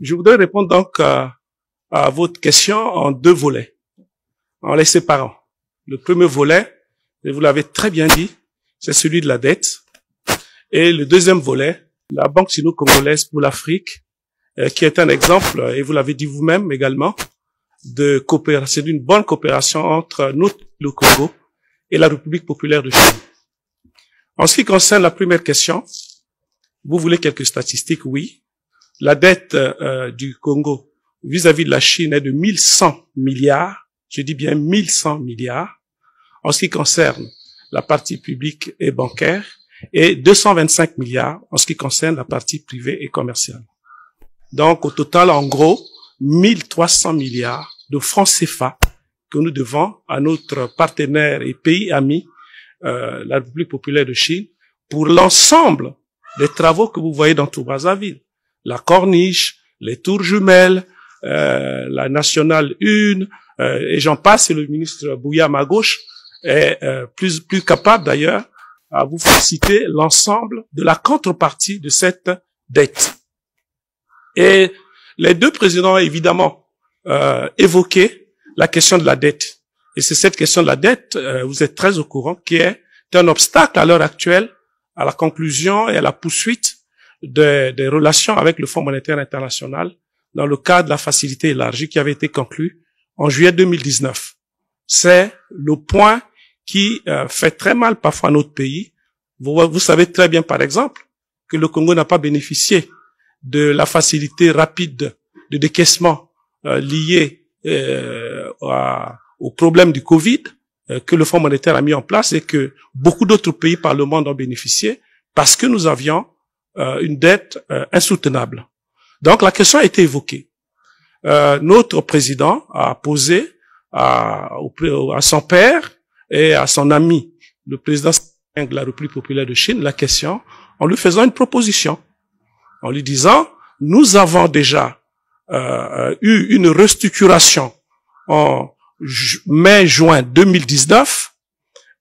Je voudrais répondre donc à, votre question en deux volets, en les séparant. Le premier volet, et vous l'avez très bien dit, c'est celui de la dette. Et le deuxième volet, la Banque sino-congolaise pour l'Afrique, euh, qui est un exemple, et vous l'avez dit vous-même également, de coopération, d'une bonne coopération entre notre, le Congo et la République populaire de Chine. En ce qui concerne la première question, vous voulez quelques statistiques, oui. La dette euh, du Congo vis-à-vis de la Chine est de 1100 milliards, je dis bien 1100 milliards, en ce qui concerne la partie publique et bancaire, et 225 milliards en ce qui concerne la partie privée et commerciale. Donc au total, en gros, 1300 milliards de francs CFA que nous devons à notre partenaire et pays ami, euh, la République populaire de Chine, pour l'ensemble des travaux que vous voyez dans tout Brazzaville la Corniche, les Tours Jumelles, euh, la Nationale une, euh, et j'en passe, et le ministre Bouyam à gauche est euh, plus, plus capable d'ailleurs à vous citer l'ensemble de la contrepartie de cette dette. Et les deux présidents ont évidemment évoqué la question de la dette. Et c'est cette question de la dette, vous êtes très au courant, qui est un obstacle à l'heure actuelle à la conclusion et à la poursuite des, relations avec le Fonds monétaire international dans le cadre de la facilité élargie qui avait été conclue en juillet 2019. C'est le point qui euh, fait très mal parfois à notre pays. Vous, savez très bien, par exemple, que le Congo n'a pas bénéficié de la facilité rapide de décaissement euh, liée euh, au problème du Covid euh, que le Fonds monétaire a mis en place et que beaucoup d'autres pays par le monde ont bénéficié parce que nous avions euh, une dette euh, insoutenable. Donc la question a été évoquée. Euh, notre président a posé à, à, son père et à son ami, le président de la République populaire de Chine, la question en lui faisant une proposition, en lui disant, nous avons déjà eu une restructuration en mai-juin 2019,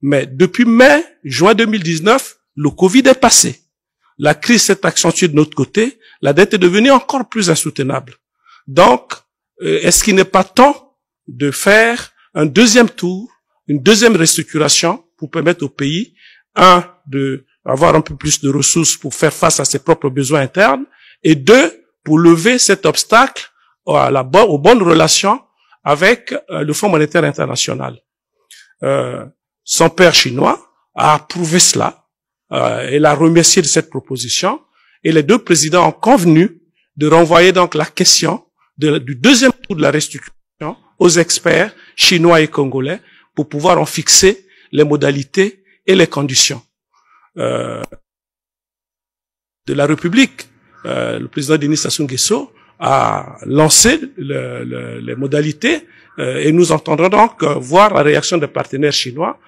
mais depuis mai-juin 2019, le Covid est passé la crise s'est accentuée de notre côté, la dette est devenue encore plus insoutenable. Donc, euh, est-ce qu'il n'est pas temps de faire un deuxième tour, une deuxième restructuration pour permettre au pays, un, de avoir un peu plus de ressources pour faire face à ses propres besoins internes, et deux, pour lever cet obstacle à aux bonnes relations avec euh, le Fonds monétaire international. Euh, son père chinois a approuvé cela euh, a remercié de cette proposition. Et les deux présidents ont convenu de renvoyer donc la question du deuxième tour de la restitution aux experts chinois et congolais pour pouvoir en fixer les modalités et les conditions. Euh, de la République, euh, le président Denis Sassou Nguesso a lancé le, les modalités euh, et nous entendrons donc euh, voir la réaction des partenaires chinois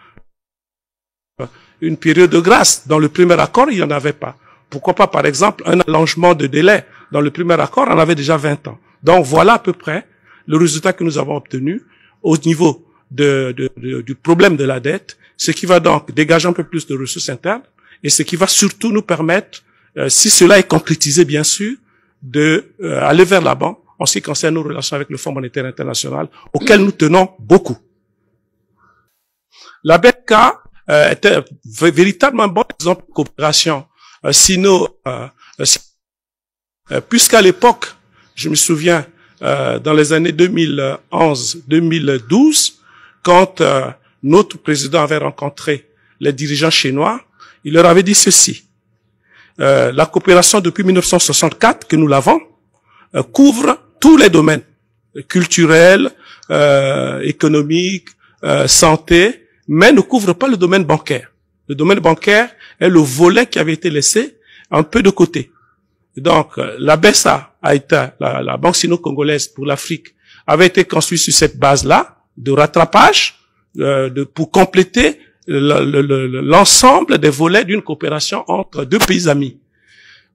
une période de grâce. Dans le premier accord, il n'y en avait pas. Pourquoi pas, par exemple, un allongement de délai. Dans le premier accord, on avait déjà 20 ans. Donc voilà à peu près le résultat que nous avons obtenu au niveau du problème de la dette, ce qui va donc dégager un peu plus de ressources internes et ce qui va surtout nous permettre, euh, si cela est concrétisé bien sûr, de euh, aller vers l'avant en ce qui concerne nos relations avec le Fonds monétaire international, auquel nous tenons beaucoup. La BECA était euh, véritablement bon exemple de coopération euh, Sinon, euh, puisqu'à l'époque, je me souviens, dans les années 2011-2012, quand notre président avait rencontré les dirigeants chinois, il leur avait dit ceci. la coopération depuis 1964 que nous l'avons couvre tous les domaines culturels, économiques, santé, mais ne couvre pas le domaine bancaire. Le domaine bancaire est le volet qui avait été laissé un peu de côté. Donc, euh, la BESA a été, la, Banque sino-congolaise pour l'Afrique, avait été construite sur cette base-là de rattrapage euh, de, pour compléter l'ensemble des volets d'une coopération entre deux pays amis.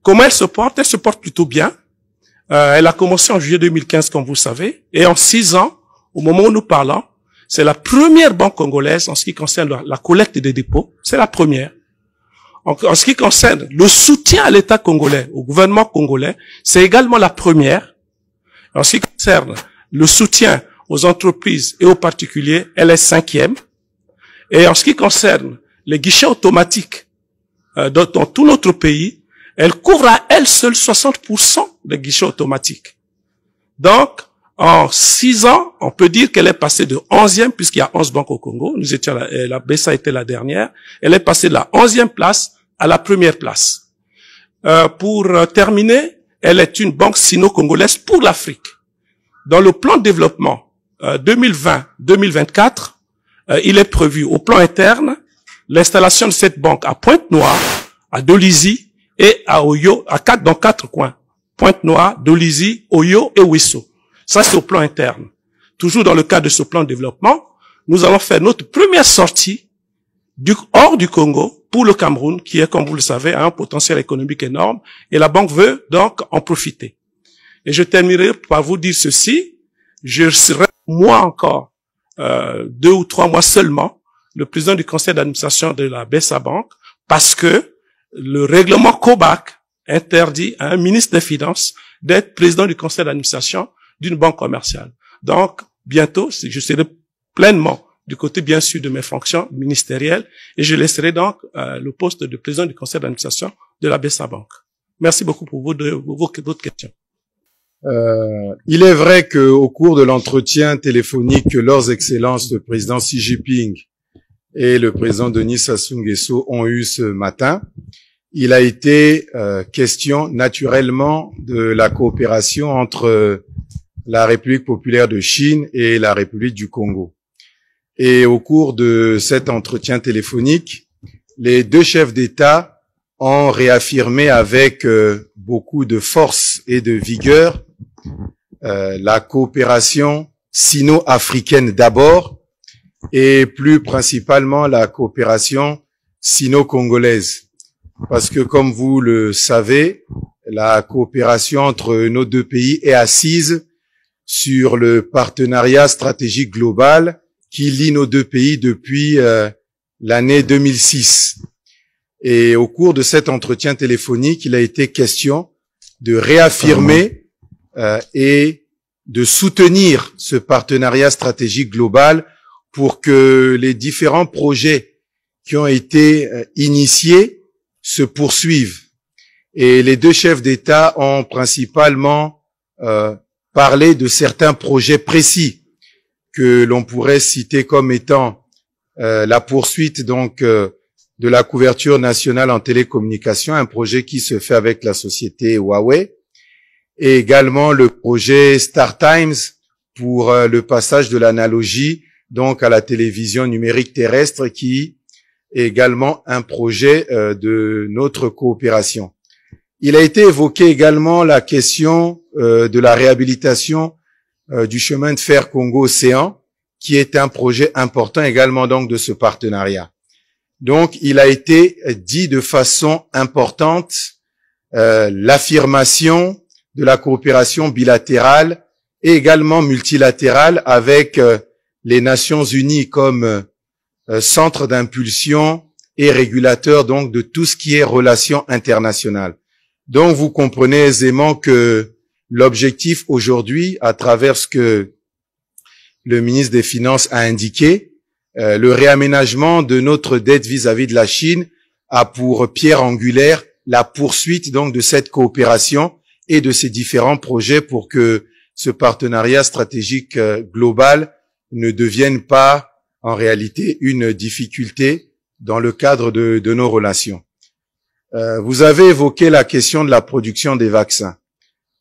Comment elle se porte Elle se porte plutôt bien. Euh, elle a commencé en juillet 2015, comme vous savez, et en six ans, au moment où nous parlons, c'est la première banque congolaise en ce qui concerne la collecte des dépôts. C'est la première. En, ce qui concerne le soutien à l'État congolais, au gouvernement congolais, c'est également la première. En ce qui concerne le soutien aux entreprises et aux particuliers, elle est cinquième. Et en ce qui concerne les guichets automatiques euh, dans, dans tout notre pays, elle couvre à elle seule 60% des guichets automatiques. Donc, en six ans, on peut dire qu'elle est passée de 11e, puisqu'il y a 11 banques au Congo, nous étions euh, la, la BESA était la dernière, elle est passée de la 11e place à la première place. Euh, pour euh, terminer, elle est une banque sino-congolaise pour l'Afrique. Dans le plan de développement 2020-2024, il est prévu au plan interne l'installation de cette banque à Pointe-Noire, à Dolisie et à Oyo, à quatre, dans quatre coins. Pointe-Noire, Dolisie, Oyo et Wisso. Ça, c'est au plan interne. Toujours dans le cadre de ce plan de développement, nous allons faire notre première sortie du, hors du Congo pour le Cameroun, qui est, comme vous le savez, un potentiel économique énorme, et la banque veut donc en profiter. Et je terminerai par vous dire ceci, je serai, moi encore, euh, deux ou trois mois seulement, le président du conseil d'administration de la Bessa Banque, parce que le règlement COBAC interdit à un ministre des Finances d'être président du conseil d'administration d'une banque commerciale. Donc, bientôt, je serai pleinement du côté, bien sûr, de mes fonctions ministérielles et je laisserai donc euh, le poste de président du conseil d'administration de la Bessa Banque. Merci beaucoup pour vos, deux, vos, vos votre question. Euh, il est vrai que au cours de l'entretien téléphonique que leurs excellences le président Xi Jinping et le président Denis Sassou Nguesso ont eu ce matin, il a été euh, question naturellement de la coopération entre la République populaire de Chine et la République du Congo. Et au cours de cet entretien téléphonique, les deux chefs d'État ont réaffirmé avec euh, beaucoup de force et de vigueur euh, la coopération sino-africaine d'abord et plus principalement la coopération sino-congolaise. Parce que comme vous le savez, la coopération entre nos deux pays est assise sur le partenariat stratégique global qui lie nos deux pays depuis euh, l'année 2006. Et au cours de cet entretien téléphonique, il a été question de réaffirmer euh, et de soutenir ce partenariat stratégique global pour que les différents projets qui ont été euh, initiés se poursuivent. Et les deux chefs d'État ont principalement parler de certains projets précis que l'on pourrait citer comme étant euh, la poursuite donc euh, de la couverture nationale en télécommunication, un projet qui se fait avec la société Huawei, et également le projet Star Times pour euh, le passage de l'analogie donc à la télévision numérique terrestre qui est également un projet de notre coopération. Il a été évoqué également la question euh, de la réhabilitation euh, du chemin de fer Congo-Océan, qui est un projet important également donc de ce partenariat. Donc, il a été dit de façon importante euh, l'affirmation de la coopération bilatérale et également multilatérale avec les Nations Unies comme centre d'impulsion et régulateur donc de tout ce qui est relations internationales. Donc vous comprenez aisément que l'objectif aujourd'hui, à travers ce que le ministre des Finances a indiqué, euh, le réaménagement de notre dette vis-à-vis de la Chine a pour pierre angulaire la poursuite donc de cette coopération et de ces différents projets pour que ce partenariat stratégique euh, global ne devienne pas en réalité une difficulté dans le cadre de nos relations. Euh, vous avez évoqué la question de la production des vaccins.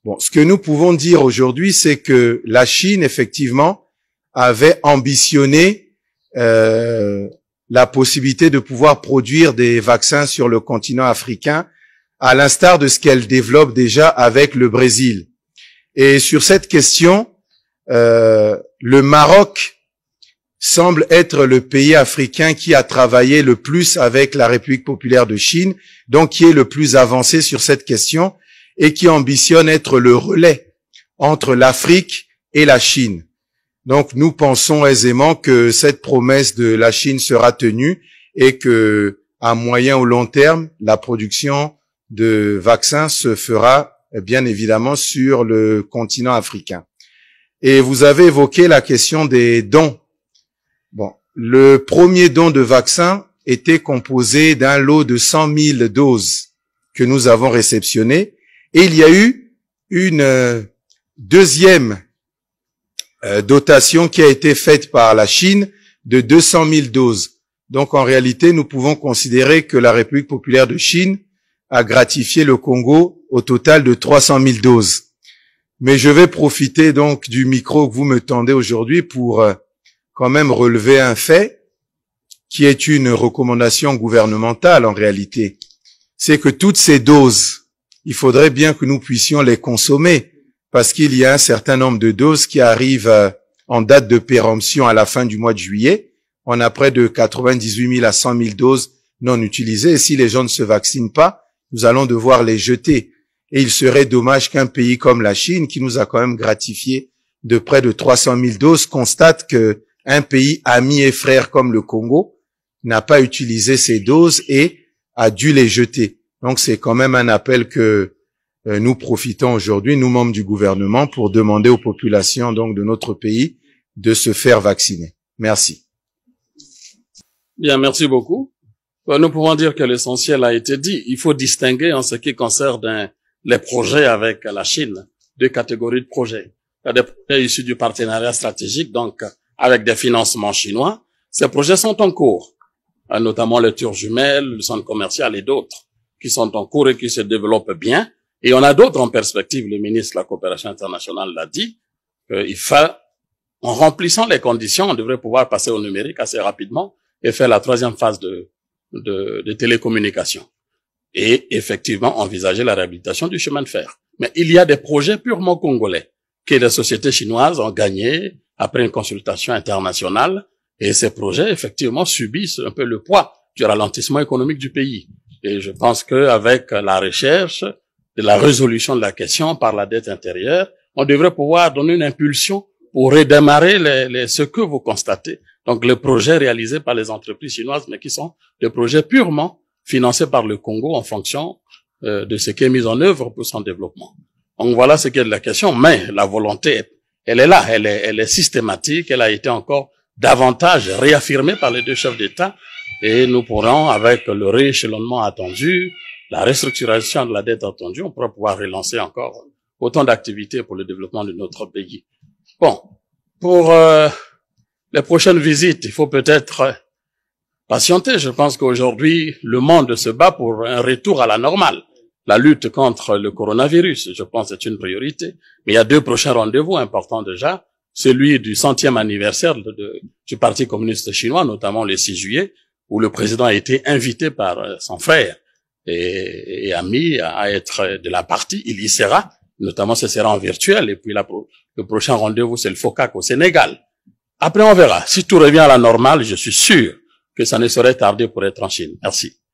Bon, ce que nous pouvons dire aujourd'hui, c'est que la Chine, effectivement, avait ambitionné euh, la possibilité de pouvoir produire des vaccins sur le continent africain, à l'instar de ce qu'elle développe déjà avec le Brésil. Et sur cette question, euh, le Maroc semble être le pays africain qui a travaillé le plus avec la République populaire de Chine, donc qui est le plus avancé sur cette question et qui ambitionne être le relais entre l'Afrique et la Chine. Donc nous pensons aisément que cette promesse de la Chine sera tenue et que à moyen ou long terme, la production de vaccins se fera eh bien évidemment sur le continent africain. Et vous avez évoqué la question des dons le premier don de vaccin était composé d'un lot de 100 000 doses que nous avons réceptionnées et il y a eu une euh, deuxième euh, dotation qui a été faite par la Chine de 200 000 doses. Donc en réalité, nous pouvons considérer que la République populaire de Chine a gratifié le Congo au total de 300 000 doses. Mais je vais profiter donc du micro que vous me tendez aujourd'hui pour euh, quand même relever un fait qui est une recommandation gouvernementale en réalité. C'est que toutes ces doses, il faudrait bien que nous puissions les consommer parce qu'il y a un certain nombre de doses qui arrivent euh, en date de péremption à la fin du mois de juillet. On a près de 98 000 à 100 000 doses non utilisées. Et si les gens ne se vaccinent pas, nous allons devoir les jeter. Et il serait dommage qu'un pays comme la Chine, qui nous a quand même gratifié de près de 300 000 doses, constate que un pays ami et frère comme le Congo n'a pas utilisé ces doses et a dû les jeter. Donc c'est quand même un appel que euh, nous profitons aujourd'hui, nous membres du gouvernement, pour demander aux populations donc de notre pays de se faire vacciner. Merci. Bien, merci beaucoup. Bah, nous pouvons dire que l'essentiel a été dit. Il faut distinguer en ce qui concerne euh, les projets avec la Chine deux catégories de projets. Il y a des projets issus du partenariat stratégique, donc avec des financements chinois. Ces projets sont en cours, euh, notamment le Tour Jumel, le centre commercial et d'autres qui sont en cours et qui se développent bien. Et on a d'autres en perspective. Le ministre de la Coopération internationale l'a dit, euh, il faut, en remplissant les conditions, on devrait pouvoir passer au numérique assez rapidement et faire la troisième phase de, de, Et effectivement, envisager la réhabilitation du chemin de fer. Mais il y a des projets purement congolais que les sociétés chinoises ont gagné après une consultation internationale, et ces projets, effectivement, subissent un peu le poids du ralentissement économique du pays. Et je pense qu'avec la recherche de la résolution de la question par la dette intérieure, on devrait pouvoir donner une impulsion pour redémarrer les, ce que vous constatez. Donc, les projets réalisés par les entreprises chinoises, mais qui sont des projets purement financés par le Congo en fonction euh, de ce qui est mis en œuvre pour son développement. Donc, voilà ce qu'est la question, mais la volonté est elle est là, elle est, elle est systématique, elle a été encore davantage réaffirmée par les deux chefs d'État et nous pourrons, avec le rééchelonnement attendu, la restructuration de la dette attendue, on pourra pouvoir relancer encore autant d'activités pour le développement de notre pays. Bon, pour euh, les prochaines visites, il faut peut-être euh, patienter. Je pense qu'aujourd'hui, le monde se bat pour un retour à la normale. La lutte contre le coronavirus, je pense, est une priorité. Mais il y a deux prochains rendez-vous importants déjà. Celui du centième anniversaire du Parti communiste chinois, notamment le 6 juillet, où le président a été invité par euh, son frère et, ami à être de la partie. Il y sera, notamment ce sera en virtuel. Et puis le prochain rendez-vous, c'est le FOCAC au Sénégal. Après, on verra. Si tout revient à la normale, je suis sûr que ça ne serait tardé pour être en Chine. Merci.